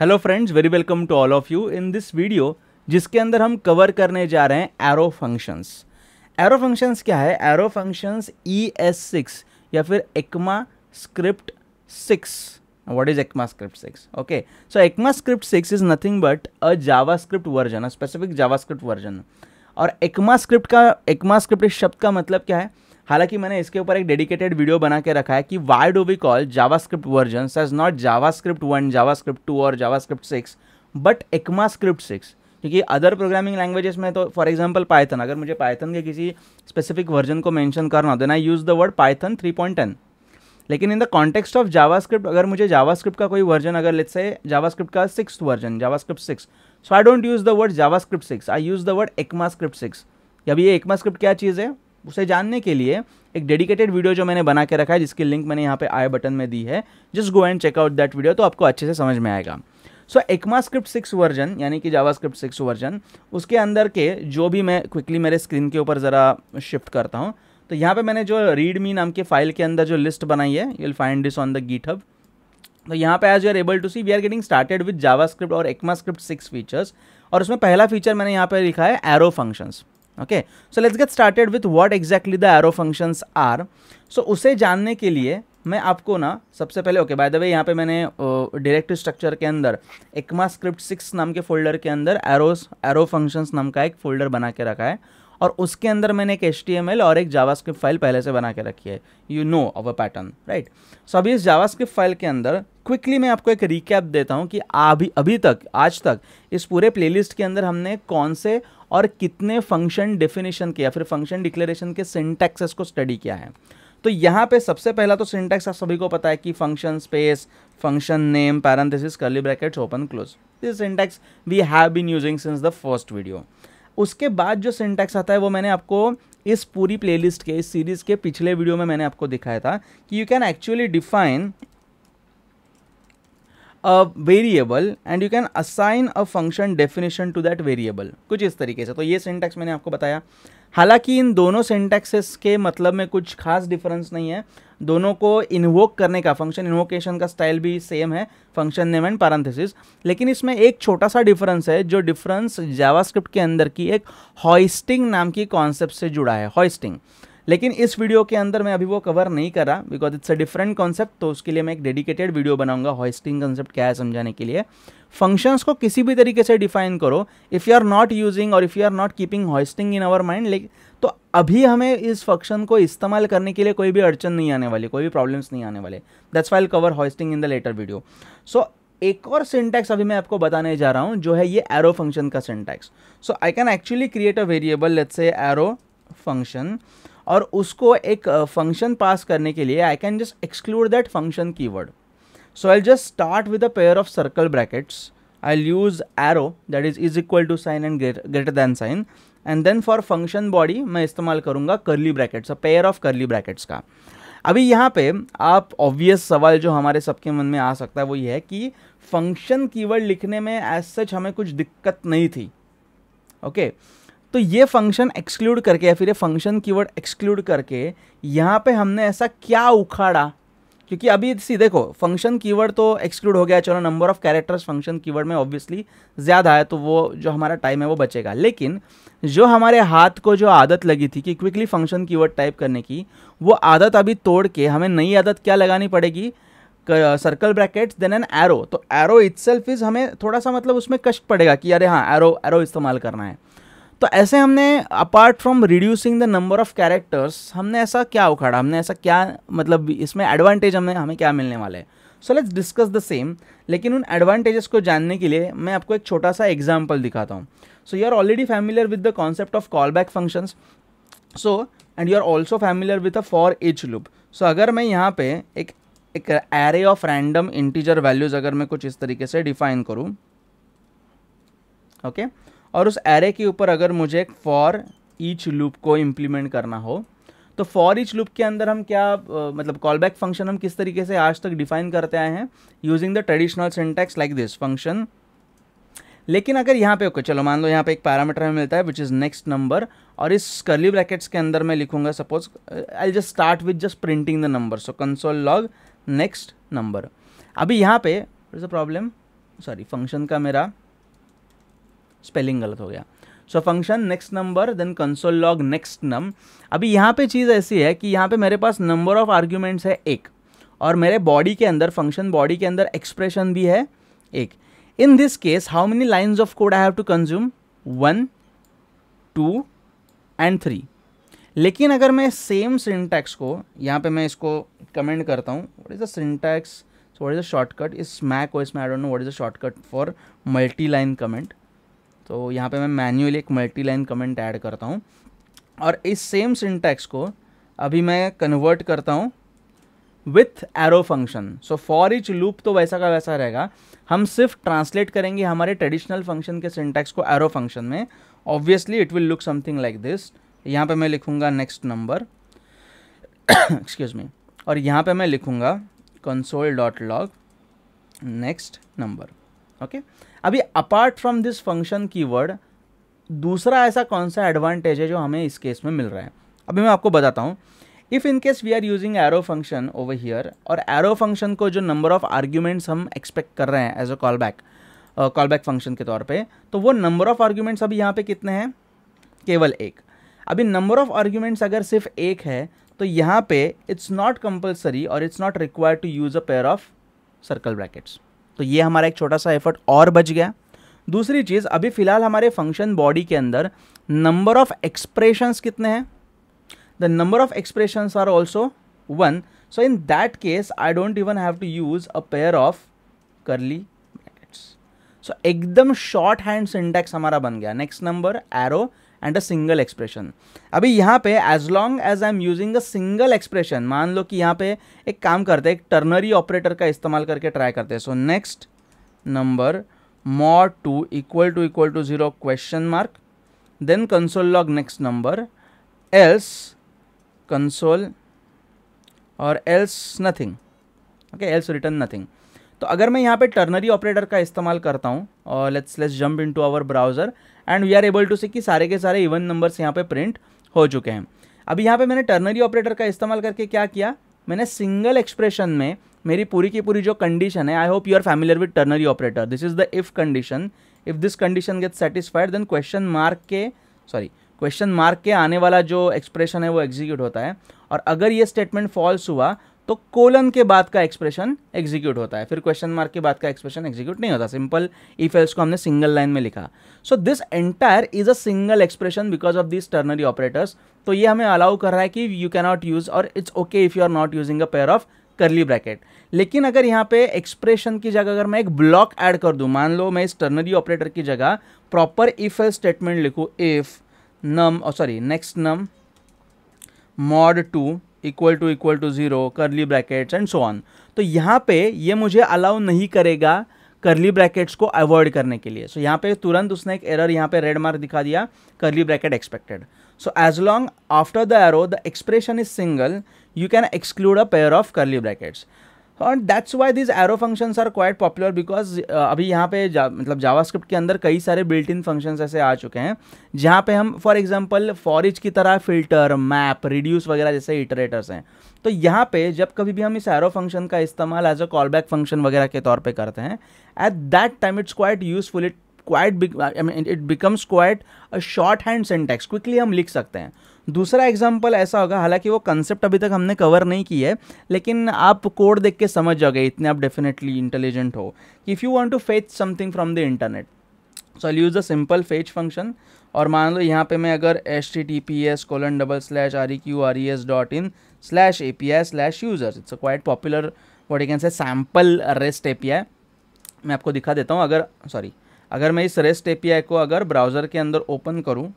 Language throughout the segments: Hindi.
Hello friends very welcome to all of you in this video जिसके अंदर हम कवर करने जा रहे हैं एरो फंक्शंस एरो फंक्शंस क्या है arrow functions E S six या फिर ECMAScript six what is ECMAScript six okay so ECMAScript six is nothing but a JavaScript version a specific JavaScript version और एक्मा स्क्रिप्ट का एक्मा स्क्रिप्ट शब्द का मतलब क्या है हालांकि मैंने इसके ऊपर एक डेडिकेटेड वीडियो बना के रखा है कि why do we call JavaScript version as not JavaScript one JavaScript two और JavaScript six but ECMAScript six क्योंकि अदर प्रोग्रामिंग लैंग्वेजेस में तो फॉर एग्जाम्पल पाइथन अगर मुझे पाइथन के किसी स्पेसिफिक वर्जन को मैंशन करना हो then I use the word Python three point ten लेकिन in the context of JavaScript अगर मुझे जावास्क्रिप्ट का कोई वर्जन अगर लेट्स से जावास्क्रिप्ट का six version JavaScript six so I don't use the word JavaScript six I use the word ECMAScript six अभी ये एक्मा स्क्रिप्ट क्या चीज़ है उसे जानने के लिए एक डेडिकेटेड वीडियो जो मैंने बना के रखा है जिसकी लिंक मैंने यहाँ पे आई बटन में दी है just go and check out that video तो आपको अच्छे से समझ में आएगा so ECMAScript six version यानी कि जावा स्क्रिप्ट सिक्स वर्जन उसके अंदर के जो भी मैं क्विकली मेरे स्क्रीन के ऊपर ज़रा शिफ्ट करता हूँ तो यहाँ पे मैंने जो मी नाम के फाइल के अंदर जो लिस्ट बनाई है you will find this on the GitHub तो यहाँ पे as you are able to see we are getting started with JavaScript और एक्मा स्क्रिप्ट सिक्स फीचर्स और उसमें पहला फीचर मैंने यहाँ पे लिखा है arrow functions okay so let's get started with what exactly the arrow functions are so उसे जानने के लिए मैं आपको ना सबसे पहले ओके बाय द वे यहाँ पे मैंने डायरेक्ट uh, स्ट्रक्चर के अंदर एक्मा स्क्रिप्ट सिक्स नाम के फोल्डर के अंदर एरोस एरो फंक्शंस नाम का एक फोल्डर बना के रखा है और उसके अंदर मैंने एक एच और एक जावास्क्रिप्ट फाइल पहले से बना के रखी है you know our pattern right so अभी इस जावास्क्रिप्ट फाइल के अंदर क्विकली मैं आपको एक रिकैप देता हूँ कि अभी अभी तक आज तक इस पूरे प्लेलिस्ट के अंदर हमने कौन से और कितने फंक्शन डेफिनेशन के या फिर फंक्शन डिक्लेरेशन के सिंटैक्सेस को स्टडी किया है तो यहाँ पे सबसे पहला तो सिंटैक्स आप सभी को पता है कि function space function name parenthesis curly brackets open close this syntax we have been using since the first video उसके बाद जो सिंटैक्स आता है वो मैंने आपको इस पूरी प्लेलिस्ट के इस सीरीज़ के पिछले वीडियो में मैंने आपको दिखाया था कि you can actually define a variable and you can assign a function definition to that variable कुछ इस तरीके से तो ये सिंटैक्स मैंने आपको बताया हालांकि इन दोनों सिंटैक्सेस के मतलब में कुछ खास डिफरेंस नहीं है दोनों को इन्वोक करने का फंक्शन इन्वोकेशन का स्टाइल भी सेम है फंक्शन नेम एंड पारंथिस लेकिन इसमें एक छोटा सा डिफरेंस है जो डिफरेंस जावास्क्रिप्ट के अंदर की एक हॉइस्टिंग नाम की कॉन्सेप्ट से जुड़ा है हॉइस्टिंग लेकिन इस वीडियो के अंदर मैं अभी वो कवर नहीं कर रहा because it's a different concept तो उसके लिए मैं एक डेडिकेटेड वीडियो बनाऊंगा हॉइस्टिंग कॉन्सेप्ट क्या है समझाने के लिए फंक्शंस को किसी भी तरीके से डिफाइन करो if you are not using और if you are not keeping hoisting in our mind लेकिन तो अभी हमें इस फंक्शन को इस्तेमाल करने के लिए कोई भी अड़चन नहीं आने वाली कोई भी प्रॉब्लम्स नहीं आने वाले that's while cover hoisting in the later video so एक और सिंटैक्स अभी मैं आपको बताने जा रहा हूँ जो है ये एरो फंक्शन का syntax so I can actually create a variable let's say arrow function और उसको एक फंक्शन पास करने के लिए I can just exclude that function keyword so I just start with a pair of circle brackets I lose arrow that is is equal to sign and greater than sign and then for function body मैं इस्तेमाल करूंगा curly brackets pair of curly brackets का अभी यहाँ पे आप ऑब्वियस सवाल जो हमारे सबके मन में आ सकता है वो ये है कि फंक्शन कीवर्ड लिखने में एज सच हमें कुछ दिक्कत नहीं थी ओके okay? तो ये फंक्शन एक्सक्लूड करके या फिर ये फंक्शन कीवर्ड एक्सक्लूड करके यहाँ पे हमने ऐसा क्या उखाड़ा क्योंकि अभी सी देखो फंक्शन कीवर्ड तो एक्सक्लूड हो गया चलो number of characters function keyword में ऑब्वियसली ज़्यादा है तो वो जो हमारा टाइम है वो बचेगा लेकिन जो हमारे हाथ को जो आदत लगी थी कि क्विकली फंक्शन कीवर्ड टाइप करने की वो आदत अभी तोड़ के हमें नई आदत क्या लगानी पड़ेगी circle brackets then an arrow तो एरो इट्सल्फ इज़ हमें थोड़ा सा मतलब उसमें कष्ट पड़ेगा कि अरे हाँ एरो एरो इस्तेमाल करना है तो ऐसे हमने apart from reducing the number of characters हमने ऐसा क्या उखाड़ा हमने ऐसा क्या मतलब इसमें एडवांटेज हमें हमें क्या मिलने वाला है so let's discuss the same लेकिन उन एडवांटेजेस को जानने के लिए मैं आपको एक छोटा सा एग्जाम्पल दिखाता हूँ so you are already familiar with the concept of callback functions so and you are also familiar with a for each loop so अगर मैं यहाँ पे एक एक array of random integer values अगर मैं कुछ इस तरीके से डिफाइन करूँ ओके okay? और उस एरे के ऊपर अगर मुझे एक फॉर ईच लूप को इम्प्लीमेंट करना हो तो फॉर ईच लूप के अंदर हम क्या आ, मतलब कॉल बैक फंक्शन हम किस तरीके से आज तक डिफाइन करते आए हैं using the traditional syntax like this function लेकिन अगर यहाँ पे ओके चलो मान लो यहाँ पे एक पैरामीटर हमें मिलता है विच इज़ नेक्स्ट नंबर और इस कर्ली ब्रैकेट्स के अंदर मैं लिखूंगा suppose I just start with just printing the number so console log next number अभी यहाँ पे is a problem sorry function का मेरा स्पेलिंग गलत हो गया so function next number then console log next num अभी यहाँ पे चीज़ ऐसी है कि यहाँ पे मेरे पास नंबर ऑफ आर्ग्यूमेंट्स है एक और मेरे बॉडी के अंदर फंक्शन बॉडी के अंदर एक्सप्रेशन भी है एक in this case how many lines of code I have to consume one two and three लेकिन अगर मैं सेम सिंटैक्स को यहाँ पे मैं इसको कमेंट करता हूँ what is the syntax what is the shortcut इस मैक और इसमें I don't know what is the shortcut for multi line comment तो यहाँ पे मैं मैन्युअली एक मल्टी लाइन कमेंट ऐड करता हूँ और इस सेम सिंटैक्स को अभी मैं कन्वर्ट करता हूँ with arrow function so for each loop तो वैसा का वैसा रहेगा हम सिर्फ ट्रांसलेट करेंगे हमारे ट्रेडिशनल फंक्शन के सिंटैक्स को एरो फंक्शन में obviously it will look something like this यहाँ पे मैं लिखूँगा नेक्स्ट नंबर एक्सक्यूज मी और यहाँ पे मैं लिखूँगा console dot log next number okay अभी apart from this function keyword दूसरा ऐसा कौन सा एडवांटेज है जो हमें इस केस में मिल रहा है अभी मैं आपको बताता हूँ if in case we are using arrow function over here और एरो फंक्शन को जो नंबर ऑफ आर्ग्यूमेंट्स हम एक्सपेक्ट कर रहे हैं as a call callback callback function के तौर पे तो वो नंबर ऑफ आर्ग्यूमेंट्स अभी यहाँ पे कितने हैं केवल एक अभी नंबर ऑफ आर्ग्यूमेंट्स अगर सिर्फ एक है तो यहाँ पे इट्स नॉट कंपल्सरी और it's not required to use a pair of circle brackets तो ये हमारा एक छोटा सा एफर्ट और बच गया दूसरी चीज़ अभी फ़िलहाल हमारे फंक्शन बॉडी के अंदर नंबर ऑफ एक्सप्रेशंस कितने हैं the number of expressions are also one so in that case I don't even have to use a pair of curly so एकदम शॉर्ट हैंड सिंटैक्स हमारा बन गया next number arrow and a single expression अभी यहाँ पे as long as I am using a single expression मान लो कि यहाँ पे एक काम करते हैं एक टर्नरी ऑपरेटर का इस्तेमाल करके ट्राई करते हैं so next number mod two equal to equal to zero question mark then console log next number else console और else nothing okay else return nothing तो अगर मैं यहाँ पे टर्नरी ऑपरेटर का इस्तेमाल करता हूँ और let's let's jump in to our browser and we are able to see कि सारे के सारे इवन नंबर्स यहाँ पे प्रिंट हो चुके हैं अभी यहाँ पे मैंने टर्नरी ऑपरेटर का इस्तेमाल करके क्या किया मैंने सिंगल एक्सप्रेशन में मेरी पूरी की पूरी जो कंडीशन है I hope you are familiar with ternary operator this is the if condition if this condition get satisfied then question mark के सॉरी क्वेश्चन मार्क के आने वाला जो एक्सप्रेशन है वो एग्जीक्यूट होता है और अगर ये स्टेटमेंट फॉल्स हुआ तो कोलन के बाद का एक्सप्रेशन एग्जीक्यूट होता है फिर क्वेश्चन मार्क के बाद का एक्सप्रेशन एग्जीक्यूट नहीं होता सिंपल इफ एल्स को हमने सिंगल लाइन में लिखा so this entire is a single expression because of this ternary operators तो ये हमें अलाउ कर रहा है कि यू कैनॉट यूज़ और it's okay if you are not using a pair of curly bracket लेकिन अगर यहाँ पे एक्सप्रेशन की जगह अगर मैं एक ब्लॉक ऐड कर दूँ मान लो मैं इस टर्नरी ऑपरेटर की जगह प्रॉपर इफ एल स्टेटमेंट लिखूँ if num sorry next num mod two equal to equal to zero curly brackets and so on तो यहाँ पे ये मुझे अलाउ नहीं करेगा करली ब्रैकेट्स को अवॉइड करने के लिए सो so, यहाँ पे तुरंत उसने एक एरर यहाँ पे रेड मार्क दिखा दिया curly bracket expected so as long after the arrow the expression is single you can exclude a pair of curly brackets और that's why these arrow functions are quite popular because अभी यहाँ पे जा, मतलब जावास्क्रिप्ट के अंदर कई सारे बिल्ट इन फंक्शंस ऐसे आ चुके हैं जहाँ पे हम फॉर एग्जांपल फॉरिज की तरह फिल्टर मैप रिड्यूस वगैरह जैसे इटरेटर्स हैं तो यहाँ पे जब कभी भी हम इस एरो फंक्शन का इस्तेमाल as a call callback function वगैरह के तौर पर करते हैं at that time it's quite useful it quite it becomes quite a shorthand syntax quickly हम लिख सकते हैं दूसरा एग्जाम्पल ऐसा होगा हालांकि वो कंसेप्ट अभी तक हमने कवर नहीं की है लेकिन आप कोड देख के समझ जाओगे इतने आप डेफिनेटली इंटेलिजेंट हो कि if you want to fetch something from the internet so I use a simple fetch function और मान लो यहाँ पे मैं अगर H T T P S colon double slash R E Q R E S dot in slash A P I slash users it's a quite popular what you can say sample REST A P I मैं आपको दिखा देता हूँ अगर सॉरी अगर मैं इस रेस्ट ए पी आई को अगर ब्राउज़र के अंदर ओपन करूँ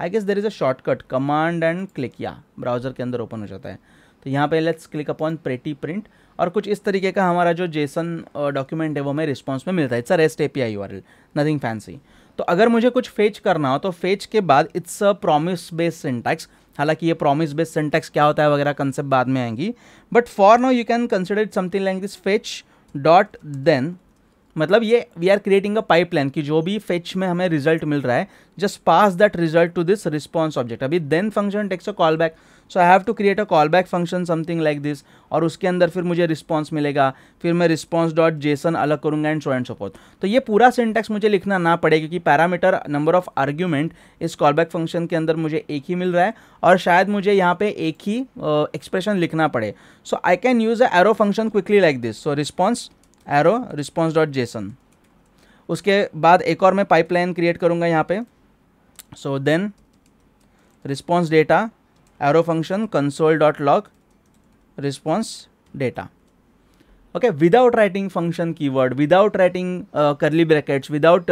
I guess there is a shortcut command and click या ब्राउज़र के अंदर ओपन हो जाता है तो यहाँ पे let's click upon pretty print और कुछ इस तरीके का हमारा जो जेसन डॉक्यूमेंट है वो हमें रिस्पॉन्स में मिलता है it's a REST A P I nothing fancy तो अगर मुझे कुछ फेच करना हो तो फेच के बाद it's a promise based syntax हालांकि ये प्रॉमिस बेस्ड सिंटैक्स क्या होता है वगैरह कंसेप्ट बाद में आएंगी but for now you can consider something like this fetch dot then मतलब ये we are creating a pipeline कि जो भी फेच में हमें रिजल्ट मिल रहा है just pass that result to this response object अभी then function takes a call callback so I have to create a call callback function something like this और उसके अंदर फिर मुझे रिस्पॉन्स मिलेगा फिर मैं रिस्पॉन्स डॉट जेसन अलग करूँगा and so and so forth तो ये पूरा सिंटेक्स मुझे लिखना ना पड़े क्योंकि पैरामीटर नंबर ऑफ आर्ग्यूमेंट इस कॉल बैक फंक्शन के अंदर मुझे एक ही मिल रहा है और शायद मुझे यहाँ पे एक ही एक्सप्रेशन uh, लिखना पड़े so I can use a arrow function quickly like this so response arrow response dot JSON उसके बाद एक और मैं पाइपलाइन क्रिएट करूँगा यहाँ पे so then response data arrow function console dot log response data okay without writing function keyword without writing curly brackets without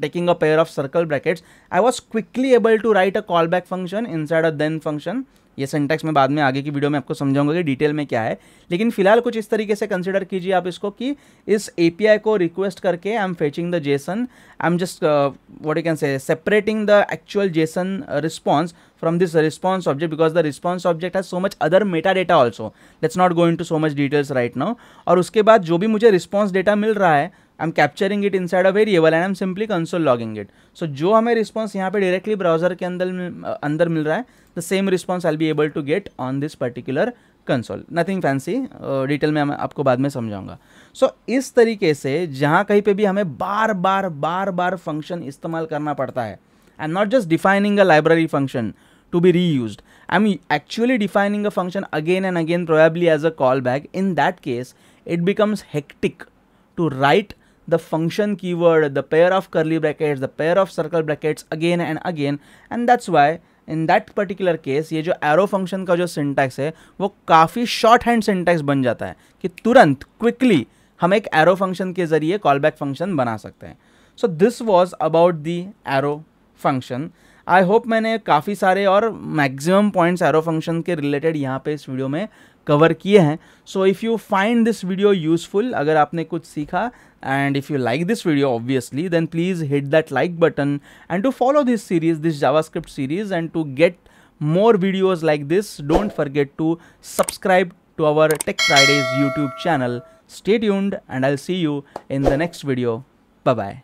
taking a pair of circle brackets I was quickly able to write a call callback function inside a then function ये सेंटेक्स मैं बाद में आगे की वीडियो में आपको समझाऊंगा कि डिटेल में क्या है लेकिन फिलहाल कुछ इस तरीके से कंसिडर कीजिए आप इसको कि इस ए को रिक्वेस्ट करके I am fetching the JSON I am just what you can say separating the actual JSON response this response object because the response object has so much other meta data also let's not going to so much details right now और उसके बाद जो भी मुझे रिस्पॉन्स डेटा मिल रहा है I am capturing it side a variable and I am simply console logging it so जो हमें रिस्पॉन्स यहाँ पे डायरेक्टली ब्राउजर के अंदर अंदर मिल रहा है the same response I be able to get on this particular console nothing fancy detail में मैं आपको बाद में समझाऊंगा सो so, इस तरीके से जहाँ कहीं पे भी हमें बार बार बार बार फंक्शन इस्तेमाल करना पड़ता है I am not just defining a library function to be reuse I am actually defining a function again and again probably as a call back in that case it becomes hectic to write the function keyword, the pair of curly brackets, the pair of circle brackets again and again and that's why in that particular case ये जो एरो फंक्शन का जो सिंटैक्स है वो काफ़ी शॉर्ट हैंड सिंटैक्स बन जाता है कि तुरंत क्विकली हम एक एरो फंक्शन के ज़रिए कॉल बैक फंक्शन बना सकते हैं so this was about the arrow function I hope मैंने काफ़ी सारे और मैक्सिमम पॉइंट्स एरो फंक्शन के रिलेटेड यहाँ पे इस वीडियो में कवर किए हैं so if you find this video useful अगर आपने कुछ सीखा and if you like this video obviously then please hit that like button and to follow this series this JavaScript series and to get more videos like this don't forget to subscribe to our tech fridays youtube channel stay tuned and i'll see you in the next video bye bye